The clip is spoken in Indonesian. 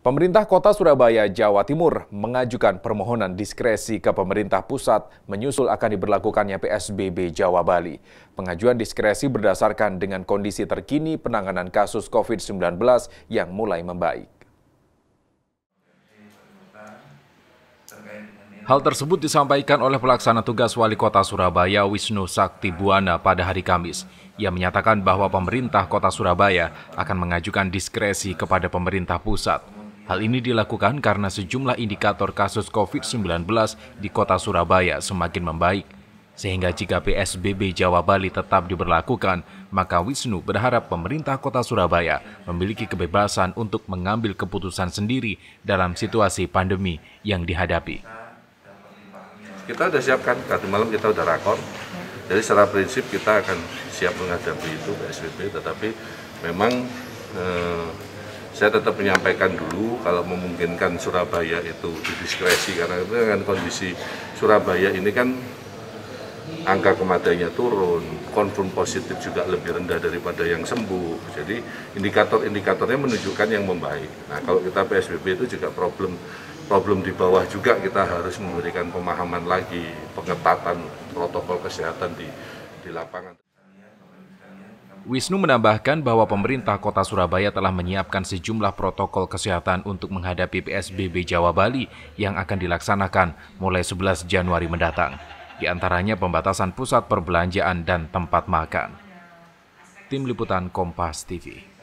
Pemerintah Kota Surabaya, Jawa Timur mengajukan permohonan diskresi ke pemerintah pusat menyusul akan diberlakukannya PSBB Jawa Bali. Pengajuan diskresi berdasarkan dengan kondisi terkini penanganan kasus COVID-19 yang mulai membaik. Hal tersebut disampaikan oleh pelaksana tugas Wali Kota Surabaya Wisnu Sakti Buana pada hari Kamis. Ia menyatakan bahwa pemerintah Kota Surabaya akan mengajukan diskresi kepada pemerintah pusat. Hal ini dilakukan karena sejumlah indikator kasus COVID-19 di kota Surabaya semakin membaik. Sehingga jika PSBB Jawa Bali tetap diberlakukan, maka Wisnu berharap pemerintah kota Surabaya memiliki kebebasan untuk mengambil keputusan sendiri dalam situasi pandemi yang dihadapi. Kita sudah siapkan, tadi malam kita sudah rakor, jadi secara prinsip kita akan siap menghadapi itu PSBB, tetapi memang eh, saya tetap menyampaikan dulu kalau memungkinkan Surabaya itu didiskresi karena itu dengan kondisi Surabaya ini kan angka kematiannya turun, konfirm positif juga lebih rendah daripada yang sembuh. Jadi indikator-indikatornya menunjukkan yang membaik. Nah kalau kita PSBB itu juga problem problem di bawah juga kita harus memberikan pemahaman lagi pengetatan protokol kesehatan di di lapangan. Wisnu menambahkan bahwa pemerintah kota Surabaya telah menyiapkan sejumlah protokol kesehatan untuk menghadapi PSBB Jawa Bali yang akan dilaksanakan mulai 11 Januari mendatang, di antaranya pembatasan pusat perbelanjaan dan tempat makan. Tim Liputan Kompas TV